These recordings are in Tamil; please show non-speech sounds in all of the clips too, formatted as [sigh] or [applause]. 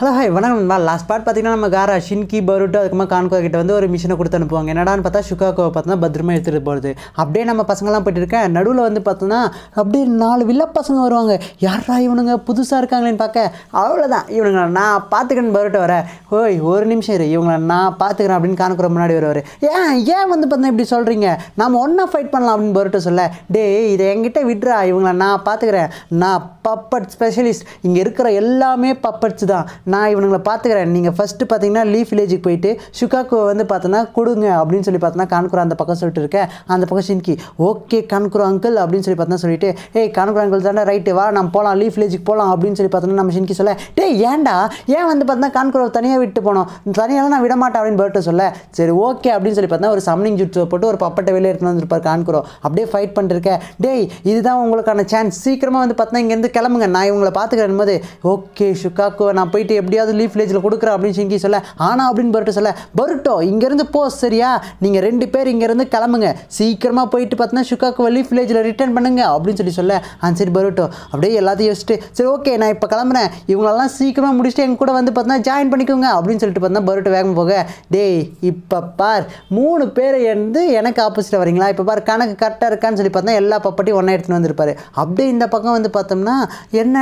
ஹலோ ஹாய் வணக்கம் லாஸ்ட் பார்ட் பார்த்தீங்கன்னா நம்ம காரா ஷின்கி பருட்டு அதுக்கப்புறமா கான்கோ கிட்ட வந்து ஒரு மிஷினை கொடுத்து அனுப்புவாங்க என்னடான்னு பார்த்தா ஷுகாக்கோவை பார்த்தோன்னா பத்திரமா எடுத்துகிட்டு போகிறது அப்படியே நம்ம பசங்களாம் போயிட்டு இருக்கேன் நடுவில் வந்து பார்த்தோன்னா அப்படியே நாலு வில்ல பசங்க வருவாங்க யாரா இவனுங்க புதுசாக இருக்காங்களேன்னு பார்க்க அவ்வளோதான் இவனுங்க நான் பார்த்துக்கிறேன்னு பருட்டை வர ஓய் ஒரு நிமிஷம் இரு இவங்களை நான் பார்த்துக்கிறேன் அப்படின்னு கான்கோ முன்னாடி வருவார் ஏன் ஏன் வந்து பார்த்தா இப்படி சொல்கிறீங்க நம்ம ஒன்றா ஃபைட் பண்ணலாம் அப்படின்னு பருட்டை சொல்ல டே இதை என்கிட்ட விட்றா இவங்கள நான் பார்த்துக்கிறேன் நான் பப்பட் ஸ்பெஷலிஸ்ட் இங்கே இருக்கிற எல்லாமே பப்பட்ஸ் தான் நான் இவனுங்களை பார்த்துக்கிறேன் நீங்கள் ஃபஸ்ட்டு பார்த்தீங்கன்னா லீஃப் வில்லேஜுக்கு போயிட்டு ஷுகாக்குவை வந்து பார்த்தோன்னா கொடுங்க அப்படின்னு சொல்லி பார்த்தோன்னா கான்குரா அந்த பக்கம் சொல்லிட்டு இருக்கேன் அந்த பக்கம் சின்கி ஓகே கான்குரா அங்கிள் அப்படின்னு சொல்லி பார்த்தோன்னா சொல்லிட்டு ஏய் கான்குரா அங்கிள் தானே ரைட்டு வா நம்ம போகலாம் லீஃப் வில்லேஜுக்கு போகலாம் அப்படின்னு சொல்லி பார்த்தோன்னா நம்ம சின்கி சொல்ல டே ஏன்டா ஏன் வந்து பார்த்தோன்னா கான்குரா தனியாக விட்டு போனோம் தனியாக நான் விட மாட்டேன் அப்படின்னு பர்ட்டை சொல்ல சரி ஓகே அப்படின்னு சொல்லி பார்த்தா ஒரு சம்னிங் ஜுட்ஸை போட்டு ஒரு பப்பட்டை வெளியே எடுத்துகிட்டு வந்துருப்பார் கான்குரோ அப்படியே ஃபைட் பண்ணிருக்கேன் டேய் இதுதான் உங்களுக்கான சான்ஸ் சீக்கிரமாக வந்து பார்த்தா இங்கேருந்து கிளம்புங்க நான் இவங்களை பார்த்துக்கிறேன் போது ஓகே ஷுகாக்குவை நான் போயிட்டு எப்படியாவது லீஃப் வில்லேஜில் கொடுக்குறா அப்படின்னு சிங்கி சொல்ல ஆனால் அப்படின்னு பருட்டு சொல்ல பருட்டோ இங்கேருந்து போ சரியா நீங்கள் ரெண்டு பேர் இங்கேருந்து கிளம்புங்க சீக்கிரமாக போயிட்டு பார்த்தீங்கன்னா சுக்காக்கு லீஃப் வில்லேஜில் ரிட்டர்ன் பண்ணுங்க அப்படின்னு சொல்லி சொல்ல ஆ சரி பருட்டோ அப்படியே எல்லாத்தையும் யோசிச்சுட்டு சரி ஓகே நான் இப்போ கிளம்புறேன் இவங்களெல்லாம் சீக்கிரமாக முடிச்சுட்டு எங்கள் கூட வந்து பார்த்தீங்கன்னா ஜாயின் பண்ணிக்கோங்க அப்படின்னு சொல்லிட்டு பார்த்தா பருட்டோ வேகம் போக டேய் இப்போ பார் மூணு பேர் இருந்து எனக்கு ஆப்போசிட்டில் வரீங்களா இப்போ பார் கணக்கு கரெக்டாக இருக்கான்னு சொல்லி பார்த்தா எல்லா பப்பட்டியும் ஒன்றா எடுத்துன்னு வந்திருப்பாரு அப்படியே இந்த பக்கம் வந்து பார்த்தோம்னா என்ன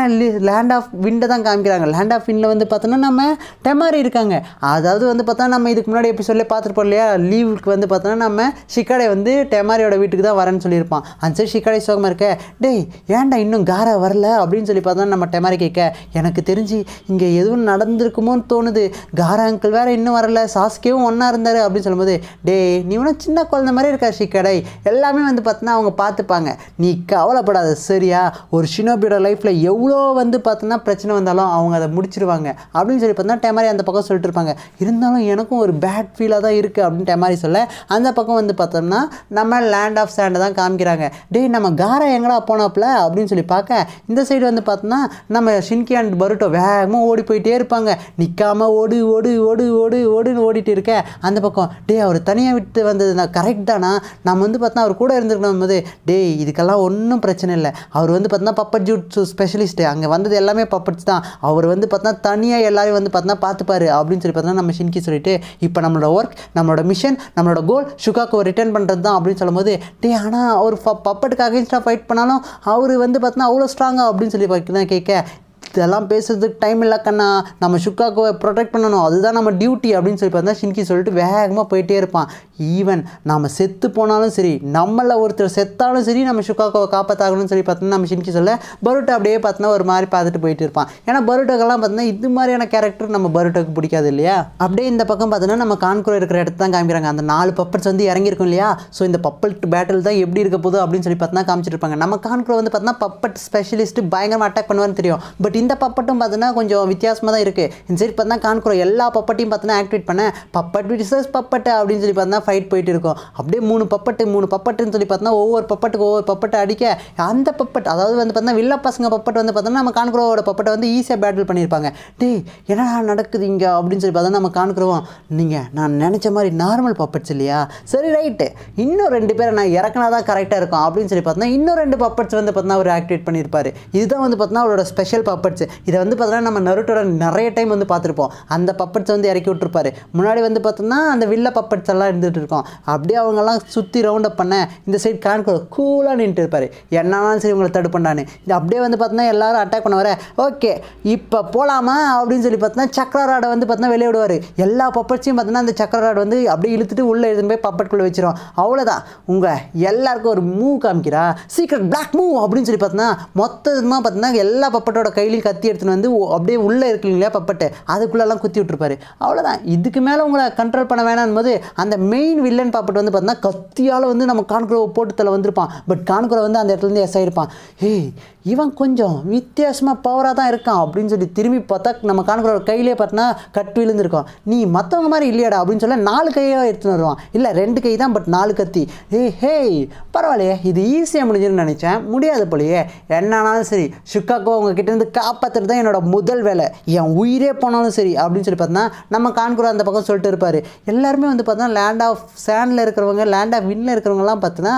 லேண்ட் ஆஃப் விண்டை தான் காமிக்கிறாங்க லேண்ட் ஆஃப் விண்டில் வந்து பார்த்தோன்னா நம்ம டெமாரி இருக்காங்க அதாவது வந்து பார்த்தா நம்ம இதுக்கு முன்னாடி எப்படி சொல்லி பார்த்துருப்போம் இல்லையா லீவுக்கு வந்து பார்த்தோன்னா நம்ம ஷிக்காடை வந்து டெமாரியோட வீட்டுக்கு தான் வரேன்னு சொல்லியிருப்பான் அந்த சரி ஷிக்காடை சோகமாக இருக்க டேய் ஏன்டா இன்னும் காரா வரல அப்படின்னு சொல்லி பார்த்தா நம்ம டெமாரி கேட்க எனக்கு தெரிஞ்சு இங்கே எதுவும் நடந்திருக்குமோன்னு தோணுது காரா அங்கிள் வேறு இன்னும் வரல சாஸ்கேவும் ஒன்றா இருந்தார் அப்படின்னு சொல்லும்போது டே நீ ஒன்றும் சின்ன குழந்த மாதிரி இருக்கா ஷிக்கடை எல்லாமே வந்து பார்த்தோன்னா அவங்க பார்த்துப்பாங்க நீ கவலைப்படாத சரியா ஒரு ஷினோபியோட லைஃப்பில் எவ்வளோ வந்து பார்த்தோன்னா பிரச்சனை வந்தாலும் அவங்க அதை முடிச்சிருவாங்க இருப்பாங்க அப்படின்னு சொல்லி பார்த்தா டெமாரி அந்த பக்கம் சொல்லிட்டு இருப்பாங்க இருந்தாலும் எனக்கும் ஒரு பேட் ஃபீலாக தான் இருக்குது அப்படின்னு டெமாரி சொல்ல அந்த பக்கம் வந்து பார்த்தோம்னா நம்ம லேண்ட் ஆஃப் சேண்டை தான் காமிக்கிறாங்க டே நம்ம காரா எங்கடா போனாப்ல அப்படின்னு சொல்லி பார்க்க இந்த சைடு வந்து பார்த்தோம்னா நம்ம ஷின்கி அண்ட் பருட்டோ வேகமாக ஓடி போயிட்டே இருப்பாங்க நிற்காமல் ஓடு ஓடு ஓடு ஓடு ஓடுன்னு ஓடிட்டு இருக்க அந்த பக்கம் டே அவர் தனியாக விட்டு வந்தது நான் கரெக்ட் தானா நம்ம வந்து பார்த்தோம்னா அவர் கூட இருந்துருக்கணும் போது டே இதுக்கெல்லாம் ஒன்றும் பிரச்சனை இல்லை அவர் வந்து பார்த்தோன்னா பப்பட் ஜூட் ஸ்பெஷலிஸ்ட்டு அங்கே வந்தது எல்லாமே பப்பட்ஸ் தான் அவர் வந்து பார்த்தோம்னா தனி தனியாக எல்லாரையும் வந்து பார்த்தினா பார்த்துப்பாரு அப்படின்னு சொல்லி பார்த்தோன்னா நம்ம ஷின்கி சொல்லிட்டு இப்போ நம்மளோட ஒர்க் நம்மளோட மிஷன் நம்மளோட கோல் ஒரு ரிட்டர்ன் பண்ணுறது தான் அப்படின்னு சொல்லும்போது டே ஆனால் அவர் பப்பட்டுக்கு அகேன்ஸ்டாக ஃபைட் பண்ணாலும் அவர் வந்து பார்த்தினா அவ்வளோ ஸ்ட்ராங்காக அப்படின்னு சொல்லி பார்த்தீங்கன்னா கேட்க இதெல்லாம் பேசுறதுக்கு டைம் இல்லை கண்ணா நம்ம சுக்காக்கோவை ப்ரொடெக்ட் பண்ணணும் அதுதான் நம்ம டியூட்டி அப்படின்னு சொல்லி பார்த்தா ஷின்கி சொல்லிட்டு வேகமாக போயிட்டே இருப்பான் ஈவன் நம்ம செத்து போனாலும் சரி நம்மளை ஒருத்தர் செத்தாலும் சரி நம்ம சுக்காக்கோவை காப்பாற்றாகணும்னு சொல்லி பார்த்தோன்னா நம்ம ஷின்கி சொல்ல பரோட்டா அப்படியே பார்த்தோன்னா ஒரு மாதிரி பார்த்துட்டு போயிட்டு இருப்பான் ஏன்னா பரோட்டோக்கெல்லாம் பார்த்தோன்னா இது மாதிரியான கேரக்டர் நம்ம பரோட்டோக்கு பிடிக்காது இல்லையா அப்படியே இந்த பக்கம் பார்த்தோன்னா நம்ம கான்குரோ இருக்கிற இடத்து தான் காமிக்கிறாங்க அந்த நாலு பப்பர்ஸ் வந்து இறங்கியிருக்கும் இல்லையா ஸோ இந்த பப்பல் பேட்டில் தான் எப்படி இருக்க போதும் அப்படின்னு சொல்லி பார்த்தோன்னா காமிச்சிருப்பாங்க நம்ம கான்குரோ வந்து பார்த்தோன்னா பப்பட் ஸ்பெஷலிஸ்ட் பயங்கரமாக அட்டாக் பண்ணுவான்னு தெரியும் பட் இந்த இந்த பப்பட்டும் பார்த்தீங்கன்னா கொஞ்சம் வித்தியாசமாக தான் இருக்குது சரி இப்போ தான் காண்கிறோம் எல்லா பப்பட்டையும் பார்த்தீங்கன்னா ஆக்டிவேட் பண்ணேன் பப்பட் விசஸ் பப்பட்டு அப்படின்னு சொல்லி பார்த்தீங்கன்னா ஃபைட் போயிட்டு இருக்கும் அப்படியே மூணு பப்பட்டு மூணு பப்பட்டுன்னு சொல்லி பார்த்தீங்கன்னா ஒவ்வொரு பப்பட்டுக்கு ஒவ்வொரு பப்பட்டை அடிக்க அந்த பப்பட் அதாவது வந்து பார்த்தீங்கன்னா வில்ல பசங்க பப்பட் வந்து பார்த்தோன்னா நம்ம காண்கிறோட பப்பட்டை வந்து ஈஸியாக பேட்டில் பண்ணியிருப்பாங்க டே என்னடா நடக்குது இங்கே அப்படின்னு சொல்லி பார்த்தா நம்ம காண்கிறோம் நீங்கள் நான் நினச்ச மாதிரி நார்மல் பப்பட்ஸ் இல்லையா சரி ரைட்டு இன்னும் ரெண்டு பேரை நான் இறக்குனா தான் கரெக்டாக இருக்கும் அப்படின்னு சொல்லி பார்த்தோன்னா இன்னும் ரெண்டு பப்பட்ஸ் வந்து பார்த்தீங்கன்னா அவர் ஆக்டிவேட் பண்ணியிருப்பார் இதுதான் வந்து பார்த்தீங்கன்னா அவரோட ஸ்பெஷல் பப்பட்ஸ் பப்பட்ஸ் இதை வந்து பார்த்தோன்னா நம்ம நருட்டோட நிறைய டைம் வந்து பார்த்துருப்போம் அந்த பப்பட்ஸை வந்து இறக்கி விட்டுருப்பாரு முன்னாடி வந்து பார்த்தோம்னா அந்த வில்ல பப்பட்ஸ் எல்லாம் இருந்துகிட்டு இருக்கோம் அப்படியே அவங்கெல்லாம் சுற்றி ரவுண்டப் பண்ண இந்த சைடு கான்கோ கூலாக நின்றுட்டு இருப்பார் என்னன்னாலும் சரி உங்களை தடுப்பு பண்ணான்னு இது அப்படியே வந்து பார்த்தோன்னா எல்லாரும் அட்டாக் பண்ண வர ஓகே இப்போ போகலாமா அப்படின்னு சொல்லி பார்த்தோன்னா சக்கர ராடை வந்து பார்த்தோன்னா வெளியே விடுவார் எல்லா பப்பட்ஸையும் பார்த்தோன்னா அந்த சக்கர ராடு வந்து அப்படியே இழுத்துட்டு உள்ளே எழுதுன்னு போய் பப்பட்குள்ளே வச்சிரும் அவ்வளோதான் உங்கள் எல்லாருக்கும் ஒரு மூவ் காமிக்கிறா சீக்கிரம் பிளாக் மூவ் அப்படின்னு சொல்லி பார்த்தோன்னா மொத்தமாக பார்த்தோன்னா எல்லா பப்பட்டோட கையிலையும் கையில் கத்தி எடுத்துன்னு வந்து அப்படியே உள்ளே இருக்கு பப்பட்டு அதுக்குள்ளெல்லாம் குத்தி விட்டுருப்பாரு அவ்வளோதான் இதுக்கு மேலே உங்களை கண்ட்ரோல் பண்ண வேணாம் போது அந்த மெயின் வில்லன் பாப்பட்டு வந்து பார்த்தீங்கன்னா கத்தியால் வந்து நம்ம கான்குரோ போட்டுத்தில் வந்திருப்பான் பட் கான்குரோ வந்து அந்த இடத்துலேருந்து எஸ் ஆகிருப்பான் ஏய் இவன் கொஞ்சம் வித்தியாசமாக பவராக தான் இருக்கான் அப்படின்னு சொல்லி திரும்பி பார்த்தா நம்ம கான்குரோட கையிலே பார்த்தீங்கன்னா கட்டு விழுந்துருக்கோம் நீ மற்றவங்க மாதிரி இல்லையாடா அப்படின்னு சொல்ல நாலு கையாக எடுத்துன்னு வருவான் இல்லை ரெண்டு கை தான் பட் நாலு கத்தி ஹே ஹேய் பரவாயில்லையே இது ஈஸியாக முடிஞ்சுன்னு நினச்சேன் முடியாது போலையே என்ன ஆனாலும் சரி சுக்காக்கோ உங்ககிட்டேருந்து இருந்து கா காப்பாற்றுறது தான் என்னோடய முதல் வேலை என் உயிரே போனாலும் சரி அப்படின்னு சொல்லி பார்த்தோன்னா நம்ம கான்குரா அந்த பக்கம் சொல்லிட்டு இருப்பார் எல்லாருமே வந்து பார்த்தோன்னா லேண்ட் ஆஃப் சேண்டில் இருக்கிறவங்க லேண்ட் ஆஃப் விண்ணில் இருக்கிறவங்கலாம் பார்த்தோன்னா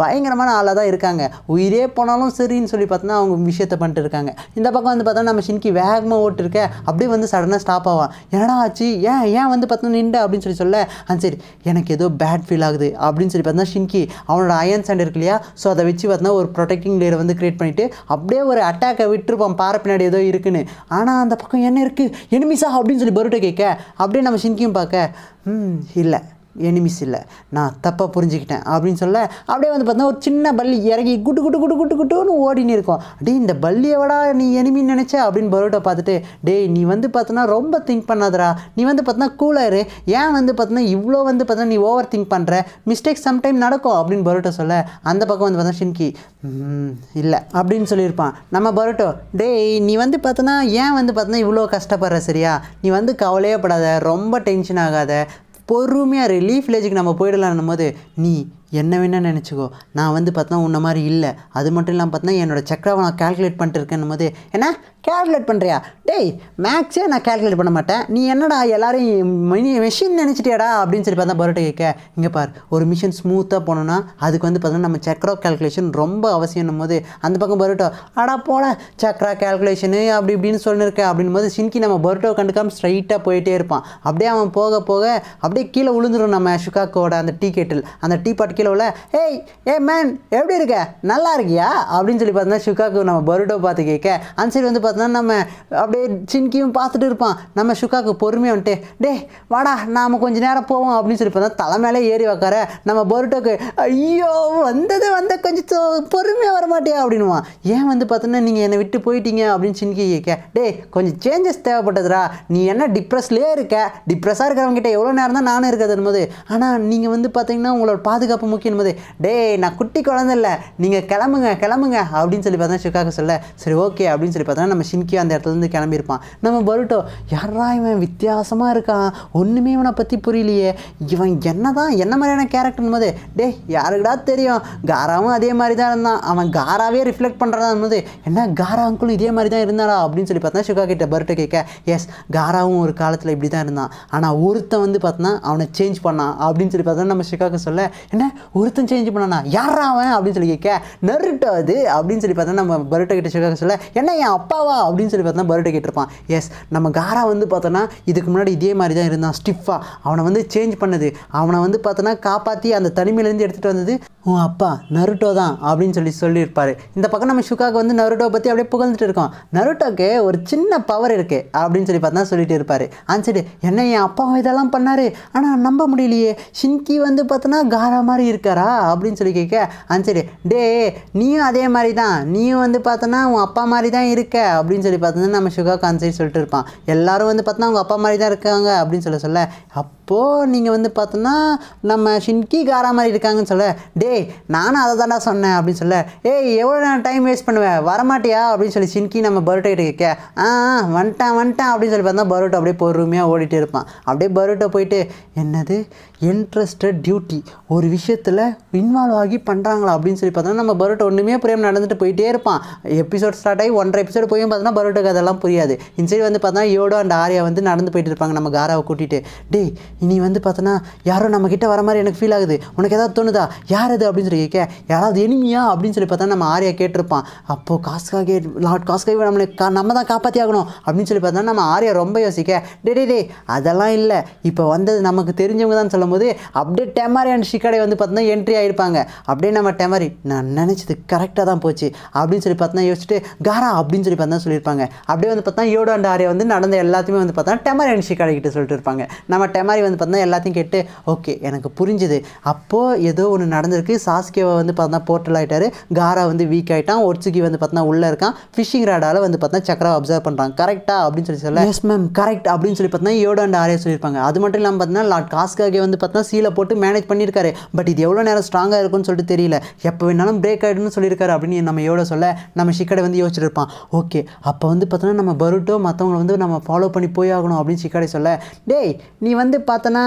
பயங்கரமான ஆளாக தான் இருக்காங்க உயிரே போனாலும் சரின்னு சொல்லி பார்த்தோன்னா அவங்க விஷயத்தை பண்ணிட்டு இருக்காங்க இந்த பக்கம் வந்து பார்த்தோன்னா நம்ம சின்கி வேகமாக ஓட்டிருக்க அப்படியே வந்து சடனாக ஸ்டாப் ஆவான் என்னடா ஆச்சு ஏன் ஏன் வந்து பார்த்தோன்னா நின்று அப்படின்னு சொல்லி சொல்ல ஆ சரி எனக்கு ஏதோ பேட் ஃபீல் ஆகுது அப்படின்னு சொல்லி பார்த்தோன்னா ஷின்கி அவனோட அயன் சேண்ட் இருக்கு இல்லையா ஸோ அதை வச்சு பார்த்தோன்னா ஒரு ப்ரொடெக்டிங் லேயர் வந்து கிரியேட் பண்ணிவிட்டு அப்படியே ஒரு அட்டாக்கை விட்டுருப்பான் பாரப்பின் பின்னாடி ஏதோ இருக்குன்னு ஆனால் அந்த பக்கம் என்ன இருக்குது எனிமிஸா அப்படின்னு சொல்லி பருட்டை கேட்க அப்படியே நம்ம சிங்கியும் பார்க்க இல்லை எனிமிஸ் இல்லை நான் தப்பாக புரிஞ்சுக்கிட்டேன் அப்படின்னு சொல்ல அப்படியே வந்து பார்த்தா ஒரு சின்ன பள்ளி இறங்கி குட்டு குட்டு குட்டு குட்டு குட்டுன்னு ஓடினு இருக்கும் அப்படி இந்த விட நீ எனிமின்னு நினச்ச அப்படின்னு பரோட்டா பார்த்துட்டு டேய் நீ வந்து பார்த்தோன்னா ரொம்ப திங்க் பண்ணாதரா நீ வந்து பார்த்தோன்னா கூலரு ஏன் வந்து பார்த்தோன்னா இவ்வளோ வந்து பார்த்தோன்னா நீ ஓவர் திங்க் பண்ணுற மிஸ்டேக் சம்டைம் நடக்கும் அப்படின்னு பரோட்டா சொல்ல அந்த பக்கம் வந்து பார்த்தா ஷின்கி இல்லை அப்படின்னு சொல்லியிருப்பான் நம்ம பரோட்டோ டேய் நீ வந்து பார்த்தோன்னா ஏன் வந்து பார்த்தோன்னா இவ்வளோ கஷ்டப்படுற சரியா நீ வந்து கவலையே படாத ரொம்ப டென்ஷன் ஆகாத பொறுமையாக ரிலீஃப் வில்லேஜுக்கு நம்ம போயிடலான்னும் போது நீ என்ன வேணால் நினச்சிக்கோ நான் வந்து பார்த்தா உன்ன மாதிரி இல்லை அது மட்டும் இல்லாமல் பார்த்தா என்னோடய சக்கராவை நான் கேல்குலேட் பண்ணிட்டுருக்கேன் போது என்ன கேல்குலேட் பண்ணுறியா டேய் மேக்ஸே நான் கேல்குலேட் பண்ண மாட்டேன் நீ என்னடா எல்லாரையும் மினி மிஷின் நினச்சிட்டியாடா அப்படின்னு சொல்லி பார்த்தா பரோட்டை கேட்க இங்கே பார் ஒரு மிஷின் ஸ்மூத்தாக போனோன்னா அதுக்கு வந்து பார்த்தோன்னா நம்ம சக்கரா கேல்குலேஷன் ரொம்ப அவசியம் போது அந்த பக்கம் பரோட்டோ ஆடா போல சக்கரா கேல்குலேஷனு அப்படி இப்படின்னு சொல்லியிருக்க அப்படின் போது சின்கி நம்ம பரோட்டோ கண்டுக்காமல் ஸ்ட்ரைட்டாக போயிட்டே இருப்பான் அப்படியே அவன் போக போக அப்படியே கீழே விழுந்துடும் நம்ம ஷுகாக்கோட அந்த டீ கேட்டில் அந்த டீ பாட்டு கீழே உள்ள ஏய் ஏ மேன் எப்படி இருக்க நல்லா இருக்கியா அப்படின்னு சொல்லி பார்த்தோன்னா ஷுக்காக்கு நம்ம பருடோ பார்த்து கேட்க அன்சரி வந்து பார்த்தோன்னா நம்ம அப்படியே சின்கியும் பார்த்துட்டு இருப்பான் நம்ம ஷுக்காக்கு பொறுமையாக வந்துட்டு டே வாடா நாம் கொஞ்சம் நேரம் போவோம் அப்படின்னு சொல்லி பார்த்தா தலை மேலே ஏறி வைக்கார நம்ம பருட்டோக்கு ஐயோ வந்தது வந்த கொஞ்சம் பொறுமையாக வர மாட்டியா அப்படின்வான் ஏன் வந்து பார்த்தோன்னா நீங்கள் என்னை விட்டு போயிட்டீங்க அப்படின்னு சின்கி கேட்க டே கொஞ்சம் சேஞ்சஸ் தேவைப்பட்டதுரா நீ என்ன டிப்ரெஸ்லேயே இருக்க டிப்ரெஸ்ஸாக இருக்கிறவங்ககிட்ட எவ்வளோ நேரம் தான் நானும் இருக்கிறது போது ஆனால் நீங்கள் வந்து பார்த்தீங்கன்னா உங்களோட பாதுகாப்பு முக்கியம் என்பது டே நான் குட்டி குழந்தை இல்லை நீங்கள் கிளம்புங்க கிளம்புங்க அப்படின்னு சொல்லி பார்த்தா ஷிக்காக சொல்ல சரி ஓகே அப்படின்னு சொல்லி பார்த்தோன்னா நம்ம ஷின்கியோ அந்த இடத்துலேருந்து கிளம்பியிருப்பான் நம்ம பருட்டோ யாரா இவன் வித்தியாசமாக இருக்கான் ஒன்றுமே இவனை பற்றி புரியலையே இவன் என்ன தான் என்ன மாதிரியான கேரக்டர் போது டே யாருக்கடா தெரியும் காராவும் அதே மாதிரி தான் இருந்தான் அவன் காராவே ரிஃப்ளெக்ட் பண்ணுறதான் போது என்ன காரா இதே மாதிரி தான் இருந்தாரா அப்படின்னு சொல்லி பார்த்தா சுகா கிட்ட பர்ட்டை கேட்க எஸ் காராவும் ஒரு காலத்தில் இப்படி தான் இருந்தான் ஆனால் ஒருத்தன் வந்து பார்த்தோன்னா அவனை சேஞ்ச் பண்ணான் அப்படின்னு சொல்லி பார்த்தா நம்ம சுகாக்கு சொல்ல என்ன ஒருத்தன் சேஞ்ச் பண்ணானா யாரா அவன் அப்படின்னு சொல்லி கேட்க நருட்டோ அது அப்படின்னு சொல்லி பார்த்தா நம்ம பருட்டை கிட்ட சொல்ல சொல்ல என்ன என் அப்பாவா அப்படின்னு சொல்லி பார்த்தா பருட்டை கேட்டிருப்பான் எஸ் நம்ம காரா வந்து பார்த்தோன்னா இதுக்கு முன்னாடி இதே மாதிரி தான் இருந்தான் ஸ்டிஃபா அவனை வந்து சேஞ்ச் பண்ணது அவனை வந்து பார்த்தோன்னா காப்பாற்றி அந்த தனிமையிலேருந்து எடுத்துகிட்டு வந்தது உன் அப்பா நருட்டோ தான் அப்படின்னு சொல்லி சொல்லியிருப்பார் இந்த பக்கம் நம்ம ஷுக்காக்கு வந்து நருட்டோ பற்றி அப்படியே புகழ்ந்துட்டு இருக்கோம் நருட்டோக்கு ஒரு சின்ன பவர் இருக்குது அப்படின்னு சொல்லி பார்த்தா சொல்லிட்டு இருப்பார் ஆன் சரி என்ன என் அப்பாவை இதெல்லாம் பண்ணார் ஆனால் நம்ப முடியலையே ஷின்கி வந்து பார்த்தோன்னா காரா மாதிரி இருக்காரா அப்படின்னு சொல்லி கேட்க அஞ்சலி டே நீயும் அதே மாதிரி தான் நீயும் வந்து பார்த்தோன்னா உன் அப்பா மாதிரி தான் இருக்க அப்படின்னு சொல்லி பார்த்தோன்னா நம்ம சுகா கான்சரி சொல்லிட்டு இருப்பான் எல்லாரும் வந்து பார்த்தோன்னா அவங்க அப்பா மாதிரி தான் இருக்காங்க அப்படின்னு சொல்ல சொல்ல அப் இப்போது நீங்கள் வந்து பார்த்தோன்னா நம்ம ஷின்கி காரா மாதிரி இருக்காங்கன்னு சொல்ல டேய் நானும் அதை தாண்டா சொன்னேன் அப்படின்னு சொல்ல ஏய் எவ்வளோ நான் டைம் வேஸ்ட் பண்ணுவேன் வரமாட்டியா அப்படின்னு சொல்லி ஷின்கி நம்ம பரோட்டா கிட்ட கேட்க ஆ வந்துட்டேன் வந்துட்டேன் அப்படின்னு சொல்லி பார்த்தா பரோட்டா அப்படியே பொறுமையாக ஓடிட்டு இருப்பான் அப்படியே பரோட்டா போயிட்டு என்னது இன்ட்ரெஸ்டட் டியூட்டி ஒரு விஷயத்தில் இன்வால்வ் ஆகி பண்ணுறாங்களா அப்படின்னு சொல்லி பார்த்தோம்னா நம்ம பரோட்டோ ஒன்றுமே புரியாமல் நடந்துட்டு போயிட்டே இருப்பான் எபிசோட் ஸ்டார்ட் ஆகி ஒன்றரை எபிசோடு போய் பார்த்தோன்னா பரோட்டாக்கு அதெல்லாம் புரியாது இந்த வந்து பார்த்தா யோடோ அண்ட் ஆரியா வந்து நடந்து போயிட்டு இருப்பாங்க நம்ம காராவை கூட்டிகிட்டு டேய் இனி வந்து பார்த்தோன்னா யாரோ நம்மக்கிட்ட வர மாதிரி எனக்கு ஃபீல் ஆகுது உனக்கு ஏதாவது தோணுதா யார் அது அப்படின்னு சொல்லி கேட்க யாராவது எனிமியா அப்படின்னு சொல்லி பார்த்தா நம்ம ஆரியா கேட்டிருப்பான் அப்போது காசுக்காக லாட் காசுக்காக நம்மளை கா நம்ம தான் காப்பாற்றி ஆகணும் அப்படின்னு சொல்லி பார்த்தா நம்ம ஆரியா ரொம்ப யோசிக்க டே டே டே அதெல்லாம் இல்லை இப்போ வந்தது நமக்கு தெரிஞ்சவங்க தான் சொல்லும் போது அப்படியே டெமாரி அண்ட் ஷிக்காடே வந்து பார்த்தோன்னா என்ட்ரி ஆகிருப்பாங்க அப்படியே நம்ம டெமாரி நான் நினச்சது கரெக்டாக தான் போச்சு அப்படின்னு சொல்லி பார்த்தோன்னா யோசிச்சுட்டு காரா அப்படின்னு சொல்லி பார்த்தா சொல்லியிருப்பாங்க அப்படியே வந்து பார்த்தா யோடோ அண்ட் ஆரியா வந்து நடந்த எல்லாத்தையுமே வந்து பார்த்தா டெமாரி அண்ட் ஷிக்காடே கிட்ட சொல்லிட்டு இருப்பாங்க நம்ம டெமாரி வந்து வந்து பார்த்தா எல்லாத்தையும் கேட்டு ஓகே எனக்கு புரிஞ்சுது அப்போது ஏதோ ஒன்று நடந்திருக்கு சாஸ்கேவை வந்து பார்த்தோன்னா போர்ட்டல் ஆகிட்டார் காரா வந்து வீக் ஆகிட்டான் ஒர்ச்சுக்கி வந்து பார்த்தா உள்ளே இருக்கான் ஃபிஷிங் ராடால் வந்து பார்த்தா சக்கரா அப்சர்வ் பண்ணுறாங்க கரெக்டாக அப்படின்னு சொல்லி சொல்ல எஸ் மேம் கரெக்ட் அப்படின்னு சொல்லி பார்த்தா யோடோ அண்ட் ஆரியா சொல்லியிருப்பாங்க அது மட்டும் இல்லாமல் பார்த்தீங்கன்னா லாட் காஸ்காகே வந்து பார்த்தா சீலை போட்டு மேனேஜ் பண்ணியிருக்காரு பட் இது எவ்வளோ நேரம் ஸ்ட்ராங்காக இருக்கும்னு சொல்லிட்டு தெரியல எப்போ வேணாலும் பிரேக் ஆகிடும்னு சொல்லியிருக்காரு அப்படின்னு நம்ம எவ்வளோ சொல்ல நம்ம சிக்கடை வந்து யோசிச்சுட்டு இருப்பான் ஓகே அப்போ வந்து பார்த்தோன்னா நம்ம பருட்டோ மற்றவங்களை வந்து நம்ம ஃபாலோ பண்ணி போய் ஆகணும் அப்படின்னு சிக்கடை சொல்ல டேய் நீ வந்து பார்த்து பார்த்தோன்னா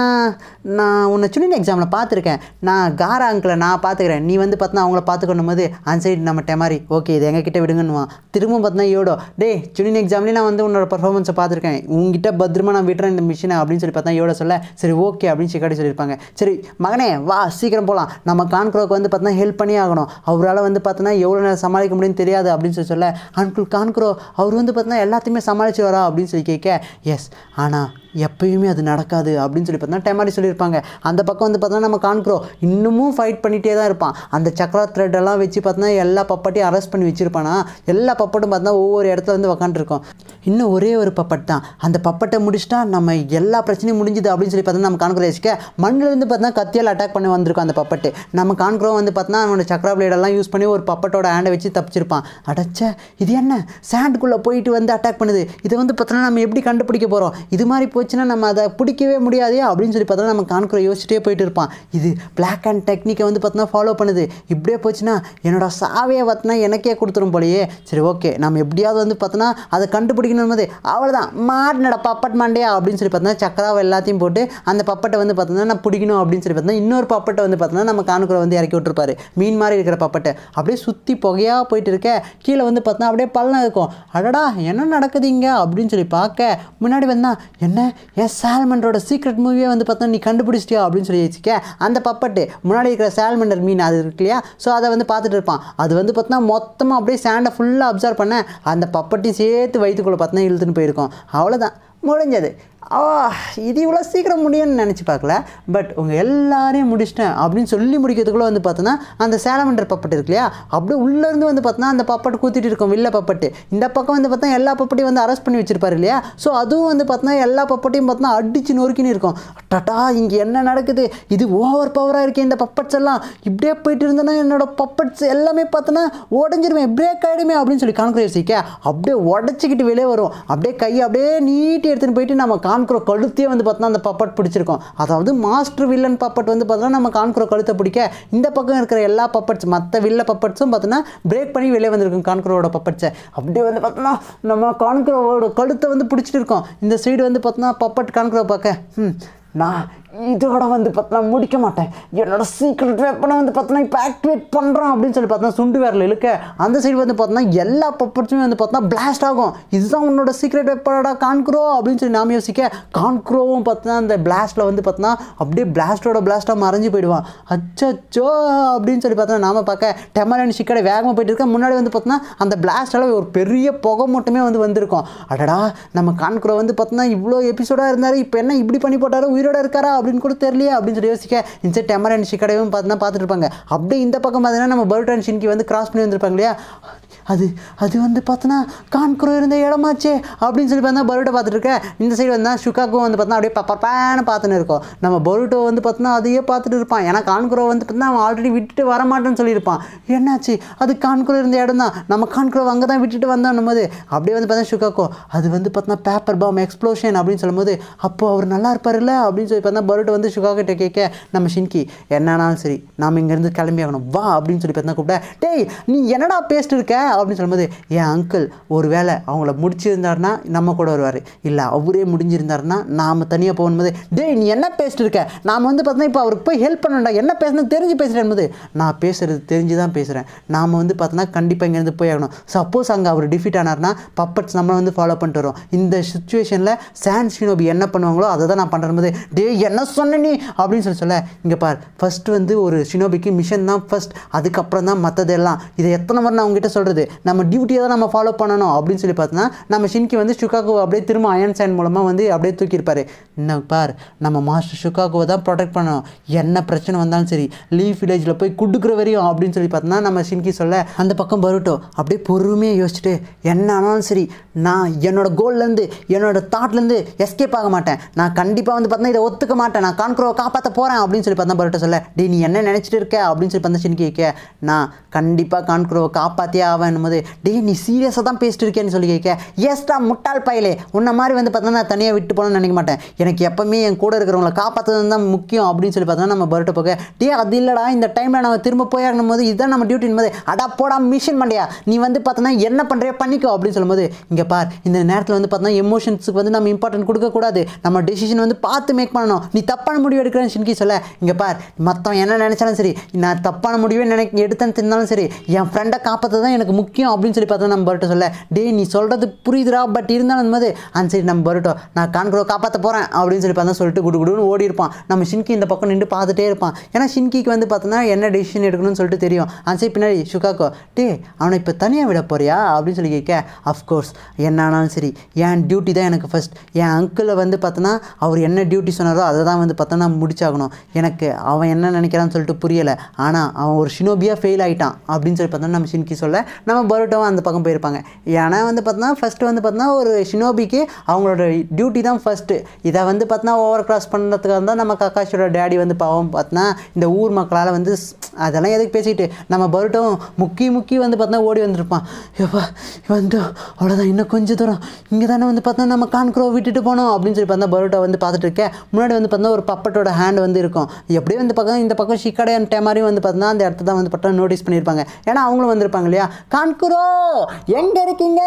நான் உன்னை யூனிட் எக்ஸாமில் பார்த்துருக்கேன் நான் காரா அங்கிளை நான் பார்த்துக்கிறேன் நீ வந்து பார்த்தனா அவங்கள பார்த்துக்கணும் போது அந்த சைடு நம்ம டெமாரி ஓகே இது எங்ககிட்ட விடுங்கன்னுவான் திரும்ப பார்த்தனா யோடோ டே யூனிட் எக்ஸாம்லேயும் நான் வந்து உன்னோட பர்ஃபார்மன்ஸை பார்த்துருக்கேன் உங்ககிட்ட பத்திரமா நான் விட்டுறேன் இந்த மிஷினை அப்படின்னு சொல்லி பார்த்தா யோட சொல்ல சரி ஓகே அப்படின்னு சிக்காடி சொல்லியிருப்பாங்க சரி மகனே வா சீக்கிரம் போகலாம் நம்ம கான்க்ரோக்கு வந்து பார்த்தோன்னா ஹெல்ப் பண்ணி ஆகணும் அவரால் வந்து பார்த்தோன்னா எவ்வளோ நேரம் சமாளிக்க முடியும்னு தெரியாது அப்படின்னு சொல்லி சொல்ல அன்குள் கான்க்ரோ அவர் வந்து பார்த்தோன்னா எல்லாத்தையுமே சமாளித்து வரா அப்படின்னு சொல்லி கேட்க எஸ் ஆனால் எப்பயுமே அது நடக்காது அப்படின்னு சொல்லி பார்த்தோன்னா டெமாரி சொல்லியிருப்பாங்க அந்த பக்கம் வந்து பார்த்தோன்னா நம்ம காண்கிறோம் இன்னமும் ஃபைட் பண்ணிகிட்டே தான் இருப்பான் அந்த சக்கரா த்ரெட்டெல்லாம் வச்சு பார்த்தோன்னா எல்லா பப்பட்டையும் அரெஸ்ட் பண்ணி வச்சுருப்பானா எல்லா பப்பட்டும் பார்த்தோன்னா ஒவ்வொரு இடத்துல வந்து உக்காண்டிருக்கோம் இன்னும் ஒரே ஒரு பப்பட் தான் அந்த பப்பட்டை முடிச்சுட்டா நம்ம எல்லா பிரச்சனையும் முடிஞ்சுது அப்படின்னு சொல்லி பார்த்தோம்னா நம்ம காண்கிறோம் வச்சுக்க மண்ணிலேருந்து பார்த்தோன்னா கத்தியால் அட்டாக் பண்ணி வந்திருக்கோம் அந்த பப்பட்டு நம்ம காண்கிறோம் வந்து பார்த்தோன்னா அவனோட சக்கரா பிளேடெல்லாம் யூஸ் பண்ணி ஒரு பப்பட்டோட ஹேண்டை வச்சு தப்பிச்சிருப்பான் அடைச்ச இது என்ன சேண்டுக்குள்ளே போயிட்டு வந்து அட்டாக் பண்ணுது இதை வந்து பார்த்தோன்னா நம்ம எப்படி கண்டுபிடிக்க போகிறோம் இது மாதிரி போய் போச்சுன்னா நம்ம அதை பிடிக்கவே முடியாது அப்படின்னு சொல்லி பார்த்தா நம்ம கான்குரோ யோசிச்சுட்டே போயிட்டு இருப்பான் இது பிளாக் அண்ட் டெக்னிக்கை வந்து பார்த்தோன்னா ஃபாலோ பண்ணுது இப்படியே போச்சுன்னா என்னோட சாவையை பார்த்தினா எனக்கே கொடுத்துரும் போலையே சரி ஓகே நம்ம எப்படியாவது வந்து பார்த்தோன்னா அதை கண்டுபிடிக்கணும் அவ்வளோதான் நட பப்பட் மாண்டே அப்படின்னு சொல்லி பார்த்தோன்னா சக்கராவை எல்லாத்தையும் போட்டு அந்த பப்பட்டை வந்து பார்த்தோன்னா நான் பிடிக்கணும் அப்படின்னு சொல்லி பார்த்தோன்னா இன்னொரு பப்பட்டை வந்து பார்த்தோன்னா நம்ம கான்குரோ வந்து இறக்கி விட்டுருப்பாரு மீன் மாதிரி இருக்கிற பப்பட்டை அப்படியே சுற்றி புகையாக போயிட்டு இருக்க கீழே வந்து பார்த்தோன்னா அப்படியே பள்ளம் இருக்கும் அடடா என்ன நடக்குதுங்க அப்படின்னு சொல்லி பார்க்க முன்னாடி வந்தால் என்ன ஏன் சால்மண்டோட சீக்ரெட் மூவியே வந்து பார்த்தோம் நீ கண்டுபிடிச்சிட்டியா அப்படின்னு சொல்லி வச்சுக்க அந்த பப்பட்டு முன்னாடி இருக்கிற சால்மண்டர் மீன் அது இருக்கு இல்லையா ஸோ அதை வந்து பார்த்துட்டு இருப்பான் அது வந்து பார்த்தோன்னா மொத்தமாக அப்படியே சேண்டை ஃபுல்லாக அப்சர்வ் பண்ண அந்த பப்பட்டையும் சேர்த்து வயிற்றுக்குள்ளே பார்த்தோன்னா இழுத்துன்னு போயிருக்கோம் அவ்வளோதான் முடிஞ்சது இது இவ்வளோ சீக்கிரம் முடியும்னு நினச்சி பார்க்கல பட் உங்கள் எல்லாரையும் முடிச்சிட்டேன் அப்படின்னு சொல்லி முடிக்கிறதுக்குள்ளே வந்து பார்த்தோன்னா அந்த சேலமண்டர் பப்பட்டு இருக்கு இல்லையா அப்படியே உள்ளேருந்து வந்து பார்த்தோன்னா அந்த பப்பட்டு கூத்திட்டு இருக்கும் வில்ல பப்பட்டு இந்த பக்கம் வந்து பார்த்தா எல்லா பப்பட்டையும் வந்து அரெஸ்ட் பண்ணி வச்சிருப்பாரு இல்லையா ஸோ அதுவும் வந்து பார்த்தோன்னா எல்லா பப்பட்டையும் பார்த்தோன்னா அடிச்சு நொறுக்கின்னு இருக்கும் டட்டா இங்கே என்ன நடக்குது இது ஓவர் பவராக இருக்கே இந்த பப்பட்ஸ் எல்லாம் இப்படியே போயிட்டு இருந்தேன்னா என்னோட பப்பட்ஸ் எல்லாமே பார்த்தோன்னா உடஞ்சிருவேன் பிரேக் ஆகிடுமே அப்படின்னு சொல்லி கான்கிரேட் அப்படியே உடச்சிக்கிட்டு வெளியே வரும் அப்படியே கையை அப்படியே நீட்டி எடுத்துகிட்டு போயிட்டு நம்ம கான்க்ரோ கழுத்தையே வந்து பார்த்தோன்னா அந்த பப்பட் பிடிச்சிருக்கும் அதாவது மாஸ்டர் வில்லன் பப்பட் வந்து பார்த்தோன்னா நம்ம கான்க்ரோ கழுத்தை பிடிக்க இந்த பக்கம் இருக்கிற எல்லா பப்பட்ஸ் மற்ற வில்ல பப்பட்ஸும் பார்த்தோன்னா பிரேக் பண்ணி வெளியே வந்திருக்கும் கான்க்ரோவோட பப்பட்ஸை அப்படியே வந்து பார்த்தோன்னா நம்ம கான்க்ரோவோட கழுத்தை வந்து பிடிச்சிட்டு இருக்கோம் இந்த சைடு வந்து பார்த்தோன்னா பப்பட் கான்க்ரோ பார்க்க ம் நான் இதோட வந்து பார்த்தினா முடிக்க மாட்டேன் என்னோட சீக்ரெட் வெப்பனை வந்து பார்த்தினா இப்போ ஆக்டிவேட் பண்ணுறான் அப்படின்னு சொல்லி பார்த்தா சுண்டு வேரில் இழுக்க அந்த சைடு வந்து பார்த்தோன்னா எல்லா பப்பர்ஸுமே வந்து பார்த்தா பிளாஸ்ட் ஆகும் இதுதான் உன்னோட சீக்ரெட் வெப்பனடா கான்க்ரோ அப்படின்னு சொல்லி நாம் யோசிக்க கான்க்ரோவும் பார்த்தோன்னா அந்த பிளாஸ்ட்டில் வந்து பார்த்தோன்னா அப்படியே பிளாஸ்டோட பிளாஸ்ட்டாக மறைஞ்சு போயிடுவான் அச்சோ அப்படின்னு சொல்லி பார்த்தோன்னா நாம் பார்க்க டெமரன் சிக்கடை வேகமாக போயிட்டு இருக்க முன்னாடி வந்து பார்த்தோன்னா அந்த பிளாஸ்டால் ஒரு பெரிய புகை மட்டுமே வந்து வந்திருக்கும் அடடா நம்ம கான்க்ரோ வந்து பார்த்தோன்னா இவ்வளோ எபிசோடாக இருந்தார் இப்போ என்ன இப்படி பண்ணி போட்டாரோ உயிரோட இருக்காரா அப்படின்னு கூட தெரியலையே அப்படின்னு சொல்லி யோசிக்க இந்த சைட் டெமரன்ஷி கடையும் பார்த்துனா பார்த்துட்டு இருப்பாங்க அப்படியே இந்த பக்கம் பார்த்தீங்கன்னா நம்ம பர்ட் அண்ட் ஷின்கி வந்து கிராஸ் பண்ணி வந்திருப்பாங்க இல்லையா அது அது வந்து பார்த்தோன்னா கான்குரோ இருந்த இடமாச்சே அப்படின்னு சொல்லி பார்த்தா பரோட்டோ பார்த்துட்டுருக்கேன் இந்த சைடு வந்தால் சுக்காக்கும் வந்து பார்த்தோன்னா அப்படியே பப்பப்பேன்னு பார்த்துன்னு இருக்கோம் நம்ம பரோட்டோ வந்து பார்த்தோன்னா அதையே பார்த்துட்டு இருப்பான் ஏன்னா கான்குரோ வந்து பார்த்தா அவன் ஆல்ரெடி விட்டுட்டு வரமாட்டேன்னு சொல்லியிருப்பான் என்னாச்சு அது கான்குரோ இருந்த இடம் தான் நம்ம கான்குரோ அங்கே தான் விட்டுட்டு வந்தோம் நம்ம அப்படியே வந்து பார்த்தீங்கன்னா சுக்காக்கோ அது வந்து பார்த்தோன்னா பேப்பர் பாம் எக்ஸ்ப்ளோஷன் அப்படின்னு சொல்லும்போது அப்போது அவர் நல்லா இருப்பார்ல அப்படின்னு சொல்லி பார்த்தா பரோட்டோ வந்து ஷுக்காக்கிட்ட கேட்க நம்ம ஷின்கி என்னன்னாலும் சரி நாம் இங்கேருந்து கிளம்பி ஆகணும் வா அப்படின்னு சொல்லி பார்த்தா கூப்பிட்டேன் டேய் நீ என்னடா பேஸ்ட் இருக்க அப்படின்னு சொல்லும்போது என் அங்கிள் ஒரு வேளை அவங்கள முடிச்சிருந்தாருன்னா நம்ம கூட வருவார் இல்லை அவரே முடிஞ்சிருந்தாருன்னா நாம் தனியாக போகும்போது டேய் நீ என்ன பேசிட்டு இருக்க நாம் வந்து பார்த்தோன்னா இப்போ அவருக்கு போய் ஹெல்ப் பண்ணணும்டா என்ன பேசுனா தெரிஞ்சு பேசுகிறேன் போது நான் பேசுகிறது தெரிஞ்சு தான் பேசுகிறேன் நாம் வந்து பார்த்தோன்னா கண்டிப்பாக இங்கேருந்து போய் ஆகணும் சப்போஸ் அங்கே அவர் டிஃபிட் ஆனார்னா பப்பட்ஸ் நம்மளை வந்து ஃபாலோ பண்ணிட்டு வரும் இந்த சுச்சுவேஷனில் சான் ஷினோபி என்ன பண்ணுவாங்களோ அதை தான் நான் பண்ணுற போது டே என்ன சொன்ன நீ அப்படின்னு சொல்லி சொல்ல இங்கே பார் ஃபஸ்ட்டு வந்து ஒரு ஷினோபிக்கு மிஷன் தான் ஃபஸ்ட் அதுக்கப்புறம் தான் மற்றதெல்லாம் இதை எத்தனை முறை நான் உங்ககிட்ட சொல்கிறது வருது நம்ம டியூட்டியை தான் நம்ம ஃபாலோ பண்ணணும் அப்படின்னு சொல்லி பார்த்தோன்னா நம்ம ஷின்கி வந்து ஷுகாகோவை அப்படியே திரும்ப அயன் சைன் மூலமாக வந்து அப்படியே தூக்கியிருப்பார் என்ன பார் நம்ம மாஸ்டர் ஷுகாகோவை தான் ப்ரொடெக்ட் பண்ணணும் என்ன பிரச்சனை வந்தாலும் சரி லீவ் வில்லேஜில் போய் குடுக்குற வரையும் அப்படின்னு சொல்லி பார்த்தோன்னா நம்ம ஷின்கி சொல்ல அந்த பக்கம் வருட்டோம் அப்படியே பொறுமையாக யோசிச்சுட்டு என்ன ஆனாலும் சரி நான் என்னோட கோல்லேருந்து என்னோட தாட்லேருந்து எஸ்கேப் ஆக மாட்டேன் நான் கண்டிப்பாக வந்து பார்த்தோன்னா இதை ஒத்துக்க மாட்டேன் நான் கான்க்ரோ காப்பாற்ற போகிறேன் அப்படின்னு சொல்லி பார்த்தா பருட்ட சொல்ல டி நீ என்ன நினச்சிட்டு இருக்க அப்படின்னு சொல்லி பார்த்தா ஷின்கி கேட்க நான் கண்டிப்பாக கான்க்ரோவை காப்பாற்றியா ஆகும் நீ சீரியஸாக தான் பேசிட்டு இருக்கேன்னு சொல்லி கேட்க முட்டாள் பயலே உன்ன மாதிரி வந்து பார்த்தோன்னா தனியாக விட்டு போகணும்னு நினைக்க மாட்டேன் எனக்கு எப்பவுமே என் கூட இருக்கிறவங்கள காப்பாற்றுறது தான் முக்கியம் அப்படின்னு சொல்லி பார்த்தோன்னா நம்ம போக டே அது இந்த டைமில் நம்ம திரும்ப போயாகணும் போது இதுதான் நம்ம போது அடா போடா மிஷின் நீ வந்து என்ன பண்ணிக்கோ அப்படின்னு சொல்லும்போது இங்கே பார் இந்த நேரத்தில் வந்து பார்த்தோன்னா எமோஷன்ஸுக்கு வந்து நம்ம இம்பார்ட்டன்ட் கொடுக்கக்கூடாது நம்ம டெசிஷன் வந்து பார்த்து மேக் பண்ணணும் நீ தப்பான முடிவு எடுக்கிறேன்னு சொல்ல இங்கே பார் மற்றவன் என்ன நினச்சாலும் சரி நான் தப்பான முடிவே நினை எடுத்தேன்னு சரி என் ஃப்ரெண்டை காப்பாற்ற தான் எனக்கு எனக்கு முக்கியம் அப்படின்னு சொல்லி பார்த்தா நம்ம பரட்டோ சொல்ல டே நீ சொல்கிறது புரியுதுடா பட் இருந்தாலும் போது அந்த சரி நம்ம பரட்டோ நான் கான்குரோ காப்பாற்ற போகிறேன் அப்படின்னு சொல்லி பார்த்தா சொல்லிட்டு குடு குடுன்னு ஓடி இருப்பான் நம்ம ஷின்கி இந்த பக்கம் நின்று பார்த்துட்டே இருப்பான் ஏன்னா ஷின்கிக்கு வந்து பார்த்தோன்னா என்ன டெசிஷன் எடுக்கணும்னு சொல்லிட்டு தெரியும் அந்த சரி பின்னாடி சுகாக்கோ டே அவனை இப்போ தனியாக விட போறியா அப்படின்னு சொல்லி கேட்க அஃப்கோர்ஸ் என்ன ஆனாலும் சரி என் டியூட்டி தான் எனக்கு ஃபஸ்ட் என் அங்கிளை வந்து பார்த்தோன்னா அவர் என்ன டியூட்டி சொன்னாரோ அதை தான் வந்து பார்த்தோன்னா முடிச்சாகணும் எனக்கு அவன் என்ன நினைக்கிறான்னு சொல்லிட்டு புரியலை ஆனால் அவன் ஒரு ஷினோபியாக ஃபெயில் ஆகிட்டான் அப்படின்னு சொல்லி பார்த்தோன்னா நம்ம ஷின்கி சொல்ல நம்ம பரோட்டாவும் அந்த பக்கம் போயிருப்பாங்க ஏன்னா வந்து பார்த்தோன்னா ஃபஸ்ட்டு வந்து பார்த்தோன்னா ஒரு ஷினோபிக்கு அவங்களோட டியூட்டி தான் ஃபஸ்ட்டு இதை வந்து பார்த்தோன்னா ஓவர் கிராஸ் பண்ணுறதுக்காக தான் நம்ம கக்காஷோட டேடி வந்து பாவம் பார்த்தோன்னா இந்த ஊர் மக்களால் வந்து அதெல்லாம் எதுக்கு பேசிக்கிட்டு நம்ம பருட்டும் முக்கி முக்கி வந்து பார்த்தோன்னா ஓடி வந்திருப்பான் எப்பா வந்து அவ்வளோதான் இன்னும் கொஞ்சம் தூரம் இங்கே தானே வந்து பார்த்தா நம்ம கான்க்ரோ விட்டுட்டு போனோம் அப்படின்னு சொல்லி பார்த்தா பரோட்டா வந்து பார்த்துட்டு இருக்கேன் முன்னாடி வந்து பார்த்தா ஒரு பப்பட்டோட ஹேண்ட் வந்து இருக்கும் எப்படியும் வந்து பார்த்தா இந்த பக்கம் ஷிக்கடை அந்த மாதிரி வந்து பார்த்தா அந்த இடத்த தான் வந்து பார்த்தா நோட்டீஸ் பண்ணியிருப்பாங்க ஏன்னா அவங்களும் வந்திருப்பாங்க இல்லையா கான்க்ரோ எங்கே இருக்கீங்க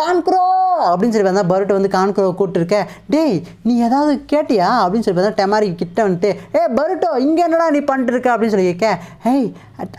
கான்க்ரோ அப்படின்னு சொல்லி பார்த்தா பருட்டை வந்து கான்க்ரோ கூப்பிட்டுருக்கேன் டேய் நீ ஏதாவது கேட்டியா அப்படின்னு சொல்லி பார்த்தா டெமாரி கிட்ட வந்துட்டு ஏ பருட்டோ இங்கே என்னடா நீ பண்ணிட்டு இருக்க அப்படின்னு சொல்லி கேட்க hey,